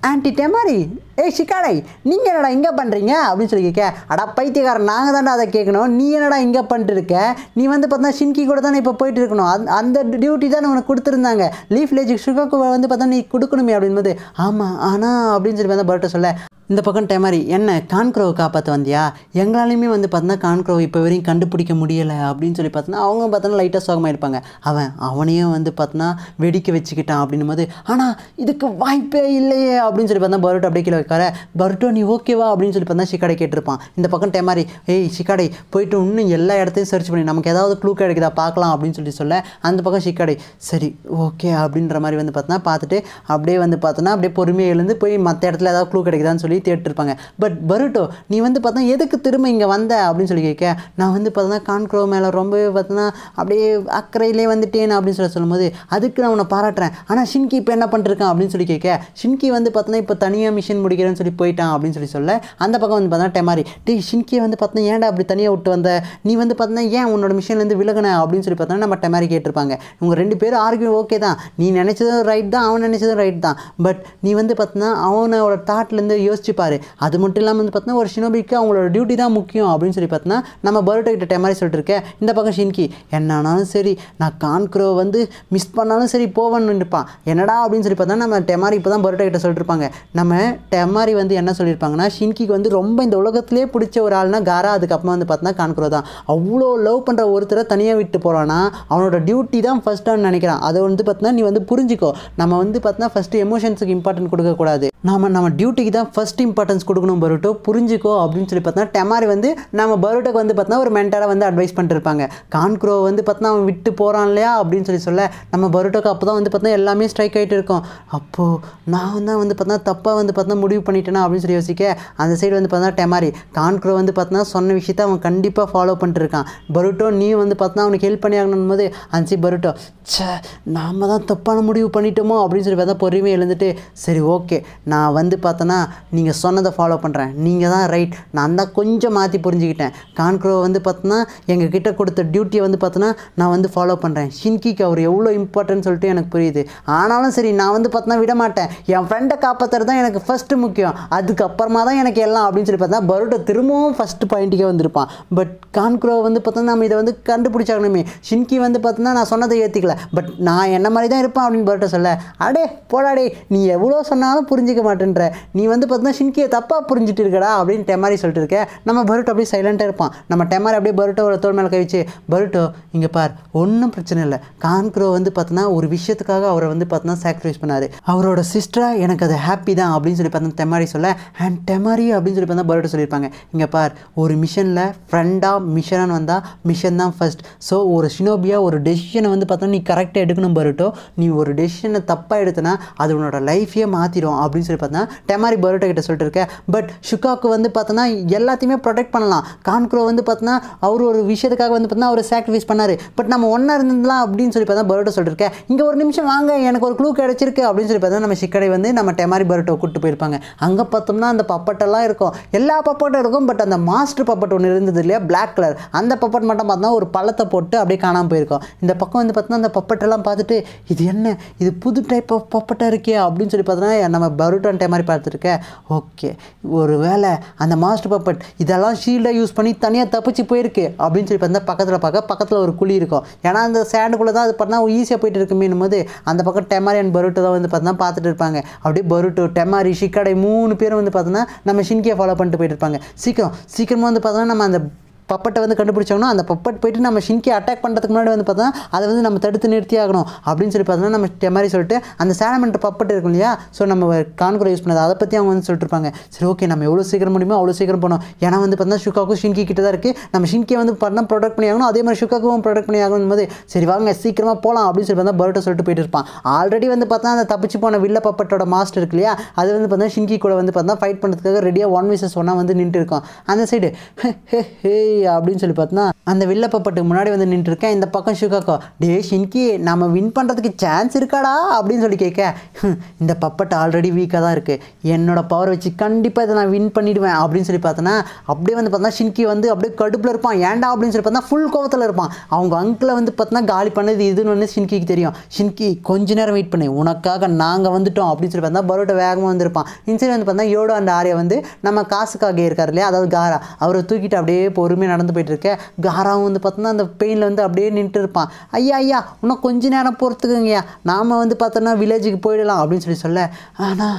ஆன்டி டெமாரி ஏய் சிக்காடை நீங்கள் என்னடா இங்கே பண்ணுறீங்க அப்படின்னு சொல்லி கேட்க அடா பைத்தியக்காரன் நாங்கள் தானே அதை கேட்கணும் நீ என்னடா இங்கே பண்ணிட்டுருக்க நீ வந்து பார்த்தா ஷின்கி கூட தானே இப்போ போயிட்டு இருக்கணும் அந் அந்த டியூட்டி தான் உனக்கு கொடுத்துருந்தாங்க லீஃப் வில்லேஜுக்கு ஷுகாக்கு வந்து பார்த்தா நீ கொடுக்கணுமே அப்படின்போது ஆமாம் ஆனால் அப்படின்னு சொல்லி வந்து பர்ட்டை சொல்ல இந்த பக்கம் டெமாரி என்ன கான்க்ரோவை காப்பாற்ற வந்தியா எங்களாலையுமே வந்து பார்த்தினா கான்க்ரோவை இப்போ வரையும் கண்டுபிடிக்க முடியலை அப்படின்னு சொல்லி பார்த்தோன்னா அவங்க பார்த்தோன்னா லைட்டாக சோகமாயிருப்பாங்க அவன் அவனையும் வந்து பார்த்தோன்னா வெடிக்க வச்சுக்கிட்டான் அப்படின்னும் போது ஆனால் இதுக்கு வாய்ப்பே இல்லை அப்படின்னு சொல்லி பார்த்தா பருட்டோ அப்படியே கீழே வைக்கார பருட்டோ நீ ஓகேவா அப்படின்னு சொல்லி பார்த்தா சிக்காடை கேட்டிருப்பான் இந்த பக்கம் டேமாரி ஏய் சிக்காடை போயிட்டு இன்னும் எல்லா இடத்தையும் சர்ச் பண்ணி நமக்கு ஏதாவது க்ளூ கிடைக்குதா பார்க்கலாம் அப்படின்னு சொல்லி சொல்ல அந்த பக்கம் சிக்காடை சரி ஓகே அப்படின்ற மாதிரி வந்து பார்த்தோன்னா பார்த்துட்டு அப்படியே வந்து பார்த்தோன்னா அப்படியே பொறுமையாக போய் மற்ற இடத்துல ஏதாவது க்ளூ கிடைக்குதான்னு சொல்லி தேட்டிருப்பாங்க பட் பருட்டோ நீ வந்து பார்த்தா எதுக்கு திரும்ப இங்கே வந்த அப்படின்னு சொல்லி கேட்க நான் வந்து பார்த்தோன்னா கான்க்ரோ மேலே ரொம்பவே பார்த்தோன்னா அப்படியே அக்கறையிலே வந்துட்டேன் அப்படின்னு சொல்லி சொல்லும்போது அதுக்கு நான் உன்னை பாராட்டுறேன் ஆனால் ஷின்கி இப்போ என்ன பண்ணிருக்கான் அப்படின்னு சொல்லி கேட்க ஷின்கி வந்து பார்த்தோன்னா இப்போ தனியாக மிஷின் முடிக்கிறேன்னு சொல்லி போயிட்டான் அப்படின்னு சொல்லி சொல்ல அந்த பக்கம் வந்து பார்த்தா டெமாரி டீ ஷின்கே வந்து பார்த்தா ஏன்டா அப்படி தனியாக விட்டு வந்த நீ வந்து பார்த்தோன்னா ஏன் உன்னோட மிஷின்லேருந்து விலகின அப்படின்னு சொல்லி பார்த்தோன்னா நம்ம டெமாரி கேட்டிருப்பாங்க உங்கள் ரெண்டு பேரும் ஆர்கியூ ஓகே தான் நீ நினச்சதும் ரைட் தான் அவன் நினச்சதும் ரைட் தான் பட் நீ வந்து பார்த்தோன்னா அவனோட தாட்லேருந்து யோசிச்சுப்பார் அது மட்டும் இல்லாமல் வந்து பார்த்தோன்னா ஒரு ஷினோபிக்கு அவங்களோட டியூட்டி தான் முக்கியம் அப்படின்னு சொல்லி பார்த்தோன்னா நம்ம பரோட்டோ கிட்ட டெமாரி சொல்லிட்டு இருக்கேன் இந்த பக்கம் ஷின்கி என்னானாலும் சரி நான் கான்க்ரோ வந்து மிஸ் பண்ணாலும் சரி போவேன்னு நினைப்பான் என்னடா அப்படின்னு சொல்லி பார்த்தா நம்ம டெமாரி இப்போ தான் பரோட்டோ கிட்ட சொல்லியிருப்பாங்க நம்ம டெம்மாரி வந்து என்ன சொல்லியிருப்பாங்கன்னா ஷின்கிக்கு வந்து ரொம்ப இந்த உலகத்திலே பிடிச்ச ஒரு ஆள்னா காரா அதுக்கப்புறம் வந்து பார்த்தீங்கன்னா கான்குரோ தான் அவ்வளோ லவ் பண்ணுற ஒருத்தரை தனியாக விட்டு போகிறான்னா அவனோட டியூட்டி தான் ஃபஸ்ட்டான்னு நினைக்கிறான் அதை வந்து பார்த்தீங்கன்னா நீ வந்து புரிஞ்சுக்கோ நம்ம வந்து பார்த்தீங்கன்னா ஃபஸ்ட்டு எமோஷன்ஸுக்கு இம்பார்ட்டன்ட் கொடுக்கக்கூடாது நாம் நம்ம டியூட்டிக்கு தான் ஃபஸ்ட் இம்பார்ட்டன்ஸ் கொடுக்கணும் பரோட்டோ புரிஞ்சுக்கோ அப்படின்னு சொல்லி பார்த்தோன்னா டெமாரி வந்து நம்ம பரோட்டோக்கு வந்து பார்த்தோன்னா ஒரு மென்டராக வந்து அட்வைஸ் பண்ணிட்டுருப்பாங்க கான்க்ரோ வந்து பார்த்தோன்னா அவன் விட்டு போகிறான் இல்லையா அப்படின்னு சொல்லி சொல்ல நம்ம பரோட்டோக்கு அப்போ தான் வந்து பார்த்தோன்னா எல்லாமே ஸ்ட்ரைக் ஆகிட்டு இருக்கோம் அப்போது நான் தான் வந்து பார்த்தோன்னா தப்பாக வந்து பார்த்தோன்னா முடிவு பண்ணிட்டேனா அப்படின்னு சொல்லி யோசிக்க அந்த சைடு வந்து பார்த்தா டெமாரி கான்க்ரோ வந்து பார்த்தினா சொன்ன விஷயத்த அவன் கண்டிப்பாக ஃபாலோ பண்ணிட்டுருக்கான் பரோட்டோ நீ வந்து பார்த்தினா அவனுக்கு ஹெல்ப் பண்ணி ஆகணும் போது அன்சி பரோட்டோ சே நாம் தான் தப்பான முடிவு பண்ணிட்டோமோ அப்படின்னு சொல்லி பார்த்தா பொறுமையை எழுந்துட்டு சரி ஓகே நான் நான் வந்து பார்த்தோன்னா நீங்கள் சொன்னதை ஃபாலோ பண்ணுறேன் நீங்கள் தான் ரைட் நான் தான் கொஞ்சம் மாற்றி புரிஞ்சுக்கிட்டேன் கான்க்ரோவை வந்து பார்த்தோன்னா எங்கள் கிட்டே கொடுத்த டியூட்டியை வந்து பார்த்தோன்னா நான் வந்து ஃபாலோ பண்ணுறேன் ஷின்கிக்கு அவர் எவ்வளோ இம்பார்ட்டன்ட் சொல்லிட்டு எனக்கு புரியுது ஆனாலும் சரி நான் வந்து பார்த்தோன்னா விட மாட்டேன் என் ஃப்ரெண்டை காப்பாற்றுறது தான் எனக்கு ஃபஸ்ட்டு முக்கியம் அதுக்கப்புறமா தான் எனக்கு எல்லாம் அப்படின்னு சொல்லி பார்த்தா பரோட்டா திரும்பவும் ஃபஸ்ட்டு பாயிண்ட்டுக்கே வந்திருப்பான் பட் கான்க்ரோ வந்து பார்த்தோன்னா நம்ம இதை வந்து கண்டுபிடிச்சாகணுமே ஷின்கி வந்து பார்த்தோன்னா நான் சொன்னதை ஏற்றுக்கல பட் நான் என்ன மாதிரி தான் இருப்பேன் அப்படின்னு பரோட்டை சொல்ல அடே போடாடே நீ எவ்வளோ சொன்னாலும் புரிஞ்சு புரிஞ்சிக்க மாட்டேன்ற நீ வந்து பார்த்தீங்கன்னா ஷின்கியை தப்பாக புரிஞ்சுட்டு இருக்கடா அப்படின்னு டெமாரி சொல்லிட்டு இருக்க நம்ம பருட்டோ அப்படியே சைலண்ட்டாக இருப்பான் நம்ம டெமாரி அப்படியே பருட்டோ ஒரு தோல் மேலே கழிச்சு பருட்டோ இங்கே பார் ஒன்றும் பிரச்சனை இல்லை கான்க்ரோ வந்து பார்த்தோன்னா ஒரு விஷயத்துக்காக அவரை வந்து பார்த்தீங்கன்னா சாக்ரிஃபைஸ் பண்ணார் அவரோட சிஸ்டராக எனக்கு அது ஹாப்பி தான் அப்படின்னு சொல்லி பார்த்தா டெமாரி சொல்ல அண்ட் டெமாரி அப்படின்னு சொல்லி பார்த்தா பருட்டோ சொல்லியிருப்பாங்க இங்கே பார் ஒரு மிஷனில் ஃப்ரெண்டாக மிஷனாக வந்தால் மிஷன் தான் ஃபஸ்ட் ஸோ ஒரு ஷினோபியாக ஒரு டெசிஷனை வந்து பார்த்தோன்னா நீ கரெக்டாக எடுக்கணும் பருட்டோ நீ ஒரு டெசிஷனை தப்பாக எடுத்தனா அது உன்னோட லைஃபே மாற்றிடும் அப்படின்னு அப்படின்னு சொல்லி பார்த்தோன்னா டெமாரி பரோட்டோ கிட்ட சொல்லிட்டு இருக்கேன் பட் ஷுக்காக்கு வந்து பார்த்தோன்னா எல்லாத்தையுமே ப்ரொடெக்ட் பண்ணலாம் கான்க்ரோ வந்து பார்த்தோன்னா அவர் ஒரு விஷயத்துக்காக வந்து பார்த்தோன்னா அவர் சாக்ரிஃபைஸ் பண்ணார் பட் நம்ம ஒன்றா இருந்துலாம் அப்படின்னு சொல்லி பார்த்தா பரோட்டோ சொல்லியிருக்கேன் இங்கே ஒரு நிமிஷம் வாங்க எனக்கு ஒரு க்ளூ கிடச்சிருக்கு அப்படின்னு சொல்லி பார்த்தா நம்ம சிக்கடை வந்து நம்ம டெமாரி பரோட்டோ கூப்பிட்டு போயிருப்பாங்க அங்கே பார்த்தோம்னா அந்த பப்பட்டெல்லாம் இருக்கும் எல்லா பப்பட்டும் இருக்கும் பட் அந்த மாஸ்டர் பப்பட் ஒன்று இருந்தது இல்லையா பிளாக் கலர் அந்த பப்பட் மட்டும் பார்த்தா ஒரு பழத்தை போட்டு அப்படியே காணாமல் போயிருக்கோம் இந்த பக்கம் வந்து பார்த்தோன்னா அந்த பப்பட்டெல்லாம் பார்த்துட்டு இது என்ன இது புது டைப் ஆஃப் பப்பட்டாக இருக்கே அப்படின்னு சொல்லி பார்த்தோன்னா நம்ம பரோ மறுபடியும் அண்ட் மாதிரி பார்த்துருக்கேன் ஓகே ஒரு வேளை அந்த மாஸ்டர் பப்பட் இதெல்லாம் ஷீல்டாக யூஸ் பண்ணி தனியாக தப்பிச்சு போயிருக்கு அப்படின்னு சொல்லி பார்த்தா பக்கத்தில் பார்க்க பக்கத்தில் ஒரு குழி இருக்கும் ஏன்னா அந்த சேண்டுக்குள்ளே தான் அது பார்த்தா ஈஸியாக போயிட்டு இருக்குமேனும் போது அந்த பக்கம் டெமாரி அண்ட் பருட்டோ தான் வந்து பார்த்தா பார்த்துட்டு இருப்பாங்க அப்படியே பருட்டோ டெமாரி ஷிக்கடை மூணு பேரும் வந்து பார்த்தோன்னா நம்ம ஷின்கியை ஃபாலோ பண்ணிட்டு போயிட்டு இருப்பாங்க சீக்கிரம் சீக்கிரமாக வந்து பார்த்தோன்னா நம்ம அந்த பப்பட்டை வந்து கண்டுபிடிச்சாங்கன்னா அந்த பப்பட் போயிட்டு நம்ம ஷின்கி அட்டாக் பண்ணுறதுக்கு முன்னாடி வந்து பார்த்தோன்னா அதை வந்து நம்ம தடுத்து நிறுத்தி ஆகணும் அப்படின்னு சொல்லி பார்த்தோன்னா நம்ம மாதிரி சொல்லிட்டு அந்த சேலமெண்ட் பப்பட் இருக்கும் இல்லையா ஸோ நம்ம கான்குரை யூஸ் பண்ணது அதை பற்றி அவங்க வந்து சொல்லிட்டுருப்பாங்க சரி ஓகே நம்ம எவ்வளோ சீக்கிரம் முடியுமோ அவ்வளோ சீக்கிரம் போகணும் ஏன்னா வந்து பார்த்தா ஷுக்காக்கும் ஷின்கி கிட்ட தான் இருக்குது நம்ம ஷின்கியை வந்து பண்ணால் ப்ரொடக்ட் பண்ணி ஆகணும் அதே மாதிரி ஷுக்காக்கும் ப்ரொடக்ட் பண்ணி ஆகணும் போது சரி வாங்க சீக்கிரமாக போகலாம் அப்படின்னு சொல்லி பார்த்தா பரோட்டோ சொல்லிட்டு போயிட்டு இருப்பான் ஆல்ரெடி வந்து பார்த்தா அந்த தப்பிச்சு போன வில்ல பப்பட்டோட மாஸ்டர் இருக்கு இல்லையா அது வந்து பார்த்தீங்கன்னா ஷின்கி கூட வந்து பார்த்தா ஃபைட் பண்ணுறதுக்காக ரெடியாக ஒன் விசஸ் ஒன்னாக வந்து நின்று இருக்கோம் அந்த சைடு [laughs] ஹே அப்படின்னு சொல்லி பார்த்தோன்னா அந்த வில்லப்பப்பட்டுக்கு முன்னாடி வந்து நின்றுருக்கேன் இந்த பக்கம் ஷுகாக்கோ டே ஷின்கி நம்ம வின் பண்ணுறதுக்கு சான்ஸ் இருக்காடா அப்படின்னு சொல்லி கேட்க இந்த பப்பட் ஆல்ரெடி வீக்காக தான் இருக்குது என்னோட பவர் வச்சு கண்டிப்பாக இதை நான் வின் பண்ணிவிடுவேன் அப்படின்னு சொல்லி பார்த்தோன்னா அப்படியே வந்து பார்த்தா ஷின்கி வந்து அப்படியே கடுப்பில் இருப்பான் ஏன்டா அப்படின்னு சொல்லி பார்த்தா ஃபுல் கோவத்தில் இருப்பான் அவங்க அங்கிளை வந்து பார்த்தோன்னா காலி பண்ணது இதுன்னு ஒன்று ஷின்கிக்கு தெரியும் ஷின்கி கொஞ்ச நேரம் வெயிட் பண்ணி உனக்காக நாங்கள் வந்துட்டோம் அப்படின்னு சொல்லி பார்த்தா பரோட்ட வேகமாக வந்திருப்பான் இன்சிடென்ட் வந்து பார்த்தா யோடோ அந்த ஆரியா வந்து நம்ம காசுக்காக இருக்கார் இல்லையா அதாவது காரா அவரை தூக்கிட்டு அப்படியே பொறுமையாக எல்லாமே நடந்து போயிட்டுருக்க காராவும் வந்து பார்த்தோன்னா அந்த பெயினில் வந்து அப்படியே நின்றுட்டு இருப்பான் ஐயா ஐயா இன்னும் கொஞ்ச நேரம் பொறுத்துக்குங்கய்யா நாம் வந்து பார்த்தோன்னா வில்லேஜுக்கு போயிடலாம் அப்படின்னு சொல்லி சொல்ல ஆனால்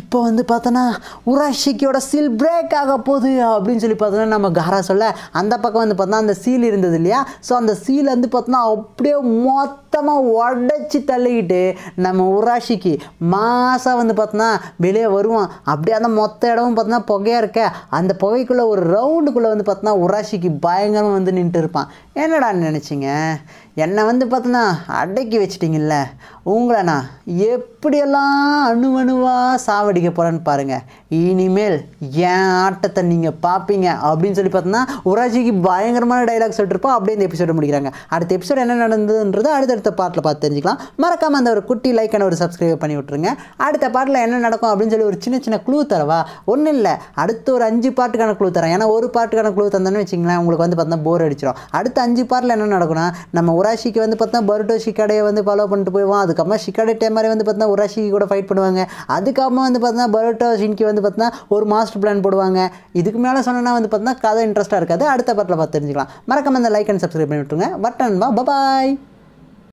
இப்போ வந்து பார்த்தோன்னா உராஷிக்கியோட சீல் பிரேக் ஆக போகுது அப்படின்னு சொல்லி பார்த்தோன்னா நம்ம காரா சொல்ல அந்த பக்கம் வந்து பார்த்தோன்னா அந்த சீல் இருந்தது இல்லையா ஸோ அந்த சீல் வந்து பார்த்தோன்னா அப்படியே மொத்தமாக உடச்சி தள்ளிக்கிட்டு நம்ம உராஷிக்கு மாதம் வந்து பார்த்தோன்னா வெளியே வருவான் அப்படியே அந்த மொத்த இடமும் பார்த்தோன்னா புகையாக இருக்க அந்த புகைக்குள்ளே ஒரு ரவுண்டுக்குள்ளே வந்து பார்த்தோன்னா முராஷிக்கு பயங்கரமாக வந்து நின்றுட்டு இருப்பான் என்னடான்னு நினச்சிங்க என்னை வந்து பார்த்தோன்னா அடக்கி வச்சிட்டிங்கல்ல உங்களை நான் எப்படியெல்லாம் அணுவணுவாக சாவடிக்க போகிறேன்னு பாருங்கள் இனிமேல் ஏன் ஆட்டத்தை நீங்கள் பார்ப்பீங்க அப்படின்னு சொல்லி பார்த்தோன்னா உராஜிக்கு பயங்கரமான டைலாக் சொல்லிட்டுருப்போம் அப்படியே இந்த எபிசோடு முடிக்கிறாங்க அடுத்த எபிசோடு என்ன நடந்ததுன்றது அடுத்தடுத்த பாட்டில் பார்த்து தெரிஞ்சுக்கலாம் மறக்காமல் அந்த ஒரு குட்டி லைக் அண்ட் ஒரு சப்ஸ்கிரைப் பண்ணி விட்ருங்க அடுத்த பாட்டில் என்ன நடக்கும் அப்படின்னு சொல்லி ஒரு சின்ன சின்ன குழு தரவா ஒன்றும் இல்லை அடுத்த ஒரு அஞ்சு பாட்டுக்கான குழு தரேன் ஏன்னா ஒரு பாட்டுக்கான குழு தந்தோன்னு வச்சிங்களேன் உங்களுக்கு வந்து பார்த்தா போர் அடிச்சிடும் அடுத்த அஞ்சு பாட்டில் என்ன நடக்கும்னா நம்ம உராசிக்கு வந்து பார்த்தா பருட்டோஷி கடையை வந்து ஃபாலோ பண்ணிட்டு போய்வோம் அதுக்கப்புறமா ஷிகாடே டேமரே வந்து பார்த்தீங்கன்னா உராஷி கூட ஃபைட் பண்ணுவாங்க அதுக்கப்புறமா வந்து பார்த்தீங்கன்னா பரோட்டோ ஷின்கி வந்து பார்த்தீங்கன்னா ஒரு மாஸ்டர் பிளான் போடுவாங்க இதுக்கு மேலே சொன்னால் வந்து பார்த்தீங்கன்னா கதை இன்ட்ரெஸ்ட்டாக இருக்காது அடுத்த படத்தில் பார்த்து தெரிஞ்சுக்கலாம் மறக்காம இந்த லைக் அண்ட் சப்ஸ்கிரைப் பண்ணி விட்டுருங்க பட் பபாய்